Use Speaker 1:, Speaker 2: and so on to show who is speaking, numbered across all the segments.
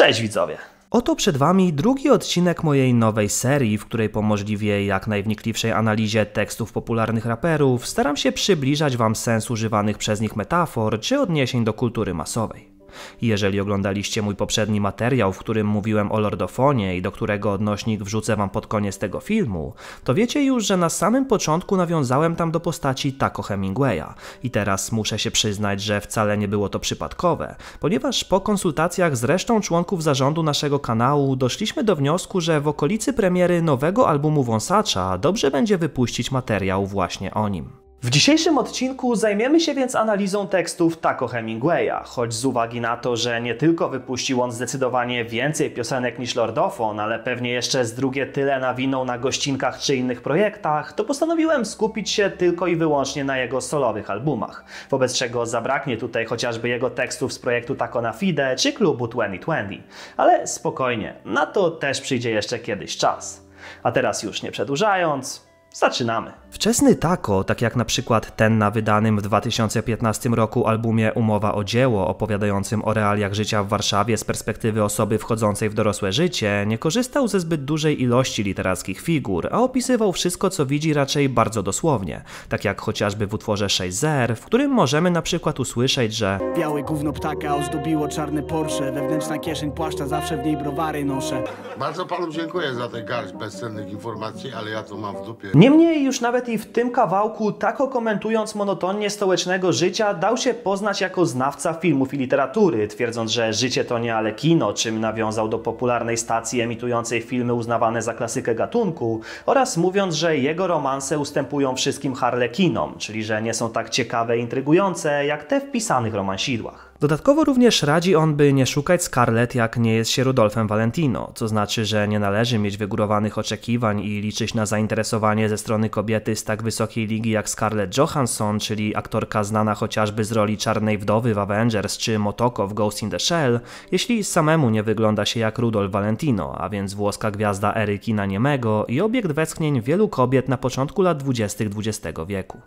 Speaker 1: Cześć widzowie! Oto przed Wami drugi odcinek mojej nowej serii, w której po możliwie jak najwnikliwszej analizie tekstów popularnych raperów staram się przybliżać Wam sens używanych przez nich metafor czy odniesień do kultury masowej. Jeżeli oglądaliście mój poprzedni materiał, w którym mówiłem o Lordofonie i do którego odnośnik wrzucę wam pod koniec tego filmu, to wiecie już, że na samym początku nawiązałem tam do postaci Taco Hemingwaya. I teraz muszę się przyznać, że wcale nie było to przypadkowe, ponieważ po konsultacjach z resztą członków zarządu naszego kanału doszliśmy do wniosku, że w okolicy premiery nowego albumu Wąsacza dobrze będzie wypuścić materiał właśnie o nim. W dzisiejszym odcinku zajmiemy się więc analizą tekstów Taco Hemingwaya, choć z uwagi na to, że nie tylko wypuścił on zdecydowanie więcej piosenek niż Lordofon, ale pewnie jeszcze z drugie tyle nawinął na gościnkach czy innych projektach, to postanowiłem skupić się tylko i wyłącznie na jego solowych albumach, wobec czego zabraknie tutaj chociażby jego tekstów z projektu Taco na Fide czy klubu 2020. Ale spokojnie, na to też przyjdzie jeszcze kiedyś czas. A teraz już nie przedłużając, zaczynamy. Wczesny tako, tak jak na przykład ten na wydanym w 2015 roku albumie Umowa o dzieło, opowiadającym o realiach życia w Warszawie z perspektywy osoby wchodzącej w dorosłe życie, nie korzystał ze zbyt dużej ilości literackich figur, a opisywał wszystko co widzi raczej bardzo dosłownie, tak jak chociażby w utworze 6 zer, w którym możemy na przykład usłyszeć, że Białe gówno ptaka ozdobiło czarny Porsche, wewnętrzna kieszeń płaszcza zawsze w niej browary noszę. Bardzo panu dziękuję za tę garść bezcennych informacji, ale ja to mam w dupie. Niemniej już nawet nawet i w tym kawałku, tak komentując monotonnie stołecznego życia, dał się poznać jako znawca filmów i literatury, twierdząc, że życie to nie ale kino, czym nawiązał do popularnej stacji emitującej filmy uznawane za klasykę gatunku, oraz mówiąc, że jego romanse ustępują wszystkim harlekinom, czyli że nie są tak ciekawe i intrygujące, jak te w pisanych romansidłach. Dodatkowo również radzi on, by nie szukać Scarlett, jak nie jest się Rudolfem Valentino, co znaczy, że nie należy mieć wygórowanych oczekiwań i liczyć na zainteresowanie ze strony kobiety z tak wysokiej ligi jak Scarlett Johansson, czyli aktorka znana chociażby z roli Czarnej Wdowy w Avengers czy Motoko w Ghost in the Shell, jeśli samemu nie wygląda się jak Rudolf Valentino, a więc włoska gwiazda Erykina niemego i obiekt westchnień wielu kobiet na początku lat 20. XX wieku.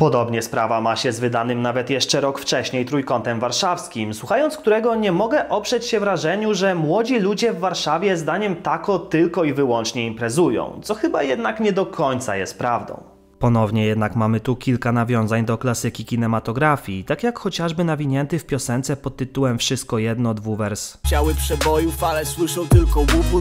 Speaker 1: Podobnie sprawa ma się z wydanym nawet jeszcze rok wcześniej Trójkątem Warszawskim, słuchając którego nie mogę oprzeć się wrażeniu, że młodzi ludzie w Warszawie zdaniem tako tylko i wyłącznie imprezują, co chyba jednak nie do końca jest prawdą. Ponownie jednak mamy tu kilka nawiązań do klasyki kinematografii, tak jak chociażby nawinięty w piosence pod tytułem Wszystko jedno dwuwers. Ciały przebojów, ale słyszą tylko dubu.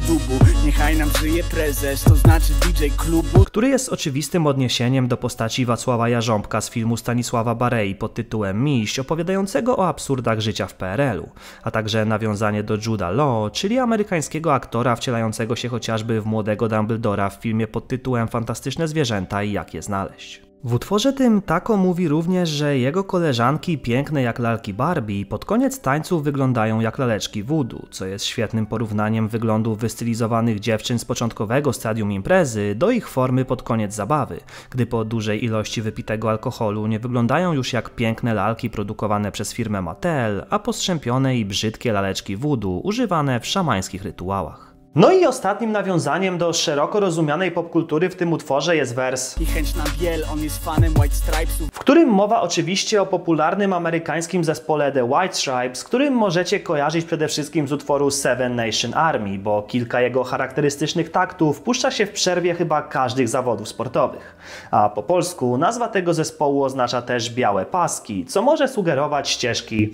Speaker 1: Niechaj nam żyje prezes, to znaczy DJ klubu. Który jest oczywistym odniesieniem do postaci Wacława Jarząbka z filmu Stanisława Barei pod tytułem Miś, opowiadającego o absurdach życia w PRL-u, a także nawiązanie do Juda Law, czyli amerykańskiego aktora wcielającego się chociażby w młodego Dumbledora w filmie pod tytułem Fantastyczne zwierzęta i jak jest znaleźć. W utworze tym Tako mówi również, że jego koleżanki piękne jak lalki Barbie pod koniec tańców wyglądają jak laleczki voodoo, co jest świetnym porównaniem wyglądu wystylizowanych dziewczyn z początkowego stadium imprezy do ich formy pod koniec zabawy, gdy po dużej ilości wypitego alkoholu nie wyglądają już jak piękne lalki produkowane przez firmę Mattel, a postrzępione i brzydkie laleczki voodoo używane w szamańskich rytuałach. No i ostatnim nawiązaniem do szeroko rozumianej popkultury w tym utworze jest wers I na biel, on jest fanem White Stripesów w którym mowa oczywiście o popularnym amerykańskim zespole The White Stripes, którym możecie kojarzyć przede wszystkim z utworu Seven Nation Army, bo kilka jego charakterystycznych taktów puszcza się w przerwie chyba każdych zawodów sportowych. A po polsku nazwa tego zespołu oznacza też białe paski, co może sugerować ścieżki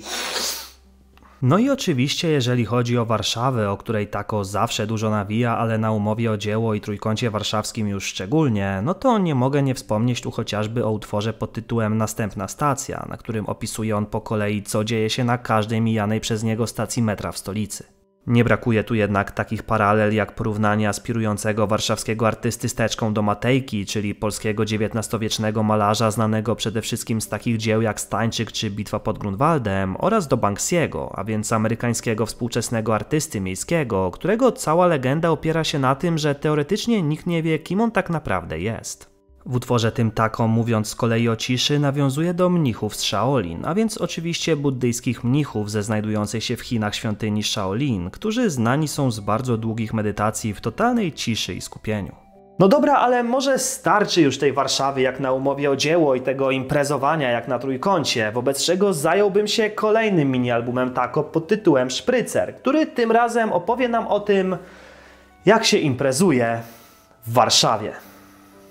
Speaker 1: no i oczywiście, jeżeli chodzi o Warszawę, o której Tako zawsze dużo nawija, ale na umowie o dzieło i trójkącie warszawskim już szczególnie, no to nie mogę nie wspomnieć tu chociażby o utworze pod tytułem Następna stacja, na którym opisuje on po kolei, co dzieje się na każdej mijanej przez niego stacji metra w stolicy. Nie brakuje tu jednak takich paralel jak porównanie aspirującego warszawskiego artysty z teczką do Matejki, czyli polskiego XIX-wiecznego malarza znanego przede wszystkim z takich dzieł jak Stańczyk czy Bitwa pod Grunwaldem oraz do Banksiego, a więc amerykańskiego współczesnego artysty miejskiego, którego cała legenda opiera się na tym, że teoretycznie nikt nie wie kim on tak naprawdę jest. W utworze tym Tako, mówiąc z kolei o ciszy, nawiązuje do mnichów z Shaolin, a więc oczywiście buddyjskich mnichów ze znajdującej się w Chinach świątyni Shaolin, którzy znani są z bardzo długich medytacji w totalnej ciszy i skupieniu. No dobra, ale może starczy już tej Warszawy jak na umowie o dzieło i tego imprezowania jak na trójkącie, wobec czego zająłbym się kolejnym mini-albumem Tako pod tytułem Szprycer, który tym razem opowie nam o tym, jak się imprezuje w Warszawie.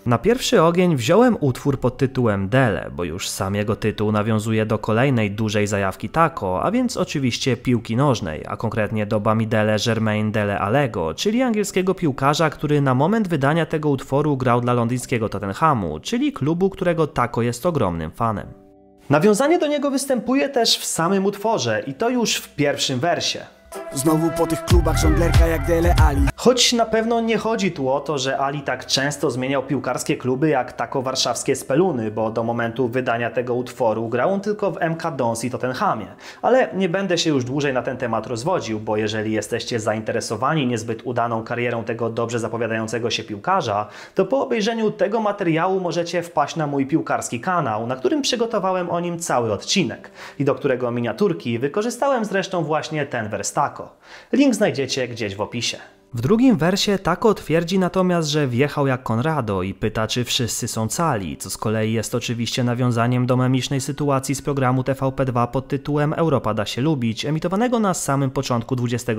Speaker 1: Na pierwszy ogień wziąłem utwór pod tytułem Dele, bo już sam jego tytuł nawiązuje do kolejnej dużej zajawki taco, a więc oczywiście piłki nożnej, a konkretnie do Bamidele Germain Dele Alego, czyli angielskiego piłkarza, który na moment wydania tego utworu grał dla londyńskiego Tottenhamu, czyli klubu, którego taco jest ogromnym fanem. Nawiązanie do niego występuje też w samym utworze i to już w pierwszym wersie. Znowu po tych klubach żonglerka jak Dele Ali Choć na pewno nie chodzi tu o to, że Ali tak często zmieniał piłkarskie kluby jak tako warszawskie Speluny, bo do momentu wydania tego utworu grał on tylko w MK Dons i Tottenhamie. Ale nie będę się już dłużej na ten temat rozwodził, bo jeżeli jesteście zainteresowani niezbyt udaną karierą tego dobrze zapowiadającego się piłkarza, to po obejrzeniu tego materiału możecie wpaść na mój piłkarski kanał, na którym przygotowałem o nim cały odcinek i do którego miniaturki wykorzystałem zresztą właśnie ten Verstako. Link znajdziecie gdzieś w opisie. W drugim wersie Tako twierdzi natomiast, że wjechał jak Konrado i pyta, czy wszyscy są cali, co z kolei jest oczywiście nawiązaniem do memicznej sytuacji z programu TVP2 pod tytułem Europa da się lubić, emitowanego na samym początku XXI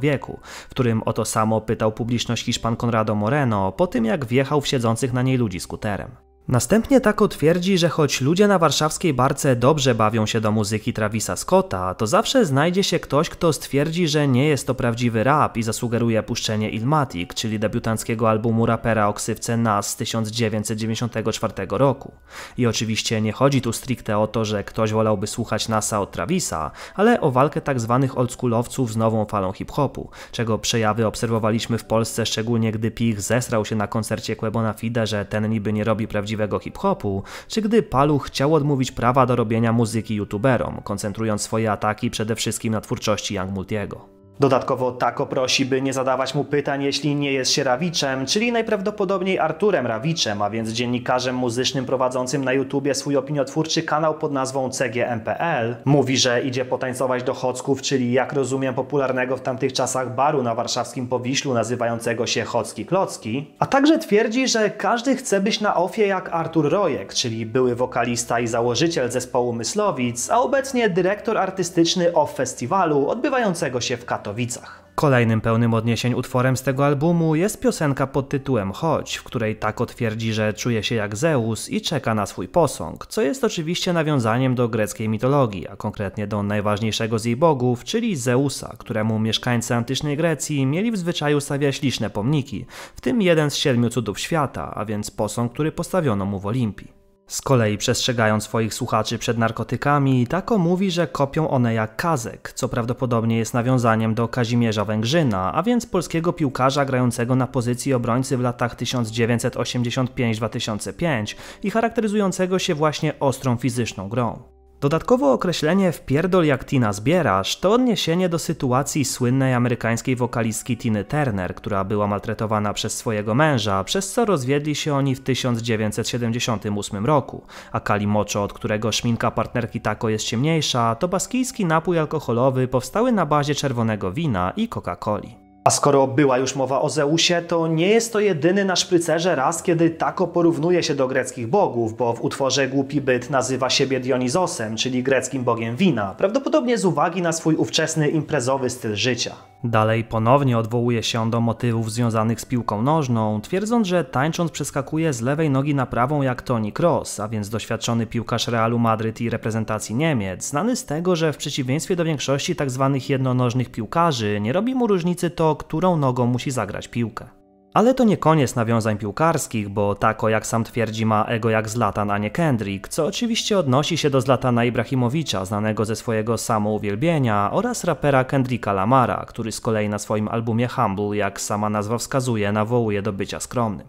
Speaker 1: wieku, w którym o to samo pytał publiczność Hiszpan Konrado Moreno po tym, jak wjechał w siedzących na niej ludzi skuterem. Następnie Tako twierdzi, że choć ludzie na warszawskiej barce dobrze bawią się do muzyki Travisa Scotta, to zawsze znajdzie się ktoś, kto stwierdzi, że nie jest to prawdziwy rap i zasugeruje puszczenie Ilmatic, czyli debiutanckiego albumu rapera o ksywce Nas z 1994 roku. I oczywiście nie chodzi tu stricte o to, że ktoś wolałby słuchać Nasa od Travisa, ale o walkę tzw. Tak oldschoolowców z nową falą hip-hopu, czego przejawy obserwowaliśmy w Polsce, szczególnie gdy Pich zesrał się na koncercie Quebona Fide, że ten niby nie robi prawdziwego prawdziwego hip-hopu, czy gdy Palu chciał odmówić prawa do robienia muzyki youtuberom, koncentrując swoje ataki przede wszystkim na twórczości Young Multiego. Dodatkowo Tako prosi, by nie zadawać mu pytań, jeśli nie jest się Rawiczem, czyli najprawdopodobniej Arturem Rawiczem, a więc dziennikarzem muzycznym prowadzącym na YouTubie swój opiniotwórczy kanał pod nazwą CGMPL. Mówi, że idzie potańcować do Chocków, czyli jak rozumiem popularnego w tamtych czasach baru na warszawskim Powiślu nazywającego się Chocki Klocki, a także twierdzi, że każdy chce być na ofie jak Artur Rojek, czyli były wokalista i założyciel zespołu Myslowic, a obecnie dyrektor artystyczny OFF Festiwalu odbywającego się w Katarze. Katowicach. Kolejnym pełnym odniesień utworem z tego albumu jest piosenka pod tytułem Chodź, w której Tako twierdzi, że czuje się jak Zeus i czeka na swój posąg, co jest oczywiście nawiązaniem do greckiej mitologii, a konkretnie do najważniejszego z jej bogów, czyli Zeusa, któremu mieszkańcy antycznej Grecji mieli w zwyczaju stawiać liczne pomniki, w tym jeden z siedmiu cudów świata, a więc posąg, który postawiono mu w Olimpii. Z kolei przestrzegając swoich słuchaczy przed narkotykami, Tako mówi, że kopią one jak kazek, co prawdopodobnie jest nawiązaniem do Kazimierza Węgrzyna, a więc polskiego piłkarza grającego na pozycji obrońcy w latach 1985-2005 i charakteryzującego się właśnie ostrą fizyczną grą. Dodatkowo określenie wpierdol jak Tina zbierasz to odniesienie do sytuacji słynnej amerykańskiej wokalistki Tiny Turner, która była maltretowana przez swojego męża, przez co rozwiedli się oni w 1978 roku. A kalimocho, od którego szminka partnerki tako jest ciemniejsza, to baskijski napój alkoholowy powstały na bazie czerwonego wina i Coca-Coli. A skoro była już mowa o Zeusie, to nie jest to jedyny na szprycerze raz, kiedy tako porównuje się do greckich bogów, bo w utworze Głupi Byt nazywa siebie Dionizosem, czyli greckim bogiem wina, prawdopodobnie z uwagi na swój ówczesny imprezowy styl życia. Dalej ponownie odwołuje się do motywów związanych z piłką nożną, twierdząc, że tańcząc przeskakuje z lewej nogi na prawą jak Toni Kroos, a więc doświadczony piłkarz Realu Madryt i reprezentacji Niemiec, znany z tego, że w przeciwieństwie do większości tzw. Tak jednonożnych piłkarzy nie robi mu różnicy to, którą nogą musi zagrać piłkę. Ale to nie koniec nawiązań piłkarskich, bo Tako, jak sam twierdzi, ma ego jak Zlatan, a nie Kendrick, co oczywiście odnosi się do Zlatana Ibrahimowicza, znanego ze swojego samouwielbienia, oraz rapera Kendricka Lamara, który z kolei na swoim albumie Humble, jak sama nazwa wskazuje, nawołuje do bycia skromnym.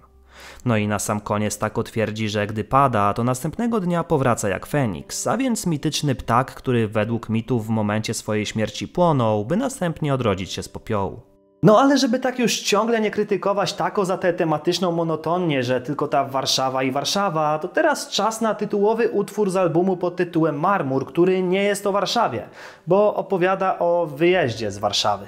Speaker 1: No i na sam koniec Tako twierdzi, że gdy pada, to następnego dnia powraca jak Feniks, a więc mityczny ptak, który według mitów w momencie swojej śmierci płonął, by następnie odrodzić się z popiołu. No ale żeby tak już ciągle nie krytykować tako za tę tematyczną monotonię, że tylko ta Warszawa i Warszawa, to teraz czas na tytułowy utwór z albumu pod tytułem Marmur, który nie jest o Warszawie, bo opowiada o wyjeździe z Warszawy.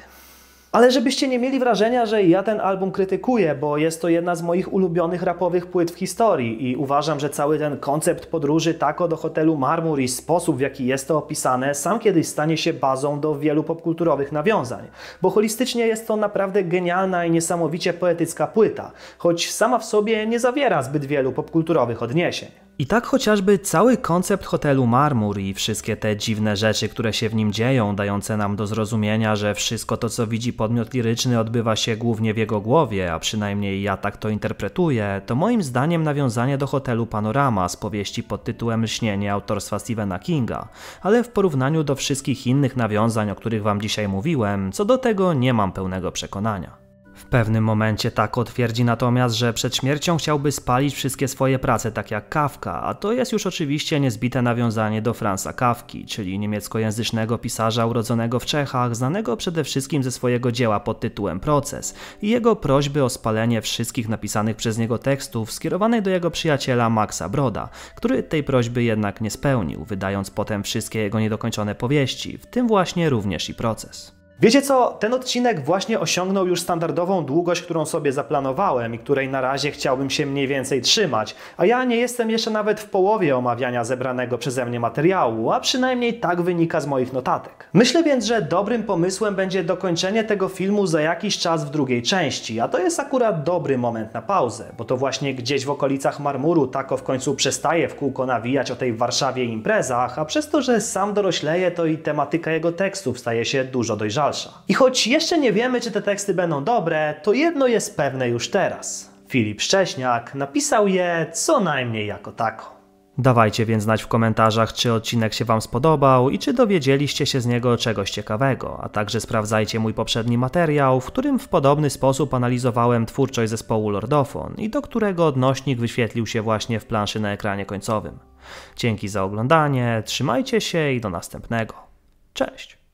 Speaker 1: Ale żebyście nie mieli wrażenia, że ja ten album krytykuję, bo jest to jedna z moich ulubionych rapowych płyt w historii i uważam, że cały ten koncept podróży tako do hotelu Marmur i sposób w jaki jest to opisane sam kiedyś stanie się bazą do wielu popkulturowych nawiązań. Bo holistycznie jest to naprawdę genialna i niesamowicie poetycka płyta, choć sama w sobie nie zawiera zbyt wielu popkulturowych odniesień. I tak chociażby cały koncept hotelu Marmur i wszystkie te dziwne rzeczy, które się w nim dzieją, dające nam do zrozumienia, że wszystko to, co widzi podmiot liryczny, odbywa się głównie w jego głowie, a przynajmniej ja tak to interpretuję, to moim zdaniem nawiązanie do hotelu Panorama z powieści pod tytułem Śnienie autorstwa Stephena Kinga, ale w porównaniu do wszystkich innych nawiązań, o których wam dzisiaj mówiłem, co do tego nie mam pełnego przekonania. W pewnym momencie Tako twierdzi natomiast, że przed śmiercią chciałby spalić wszystkie swoje prace, tak jak Kafka, a to jest już oczywiście niezbite nawiązanie do Franza Kawki, czyli niemieckojęzycznego pisarza urodzonego w Czechach, znanego przede wszystkim ze swojego dzieła pod tytułem Proces i jego prośby o spalenie wszystkich napisanych przez niego tekstów skierowanej do jego przyjaciela Maxa Broda, który tej prośby jednak nie spełnił, wydając potem wszystkie jego niedokończone powieści, w tym właśnie również i Proces. Wiecie co, ten odcinek właśnie osiągnął już standardową długość, którą sobie zaplanowałem i której na razie chciałbym się mniej więcej trzymać, a ja nie jestem jeszcze nawet w połowie omawiania zebranego przeze mnie materiału, a przynajmniej tak wynika z moich notatek. Myślę więc, że dobrym pomysłem będzie dokończenie tego filmu za jakiś czas w drugiej części, a to jest akurat dobry moment na pauzę, bo to właśnie gdzieś w okolicach Marmuru Tako w końcu przestaje w kółko nawijać o tej Warszawie imprezach, a przez to, że sam dorośleje, to i tematyka jego tekstów staje się dużo dojrzała dalsza. I choć jeszcze nie wiemy, czy te teksty będą dobre, to jedno jest pewne już teraz. Filip Szcześniak napisał je co najmniej jako tako. Dawajcie więc znać w komentarzach, czy odcinek się Wam spodobał i czy dowiedzieliście się z niego czegoś ciekawego, a także sprawdzajcie mój poprzedni materiał, w którym w podobny sposób analizowałem twórczość zespołu Lordofon i do którego odnośnik wyświetlił się właśnie w planszy na ekranie końcowym. Dzięki za oglądanie, trzymajcie się i do następnego. Cześć!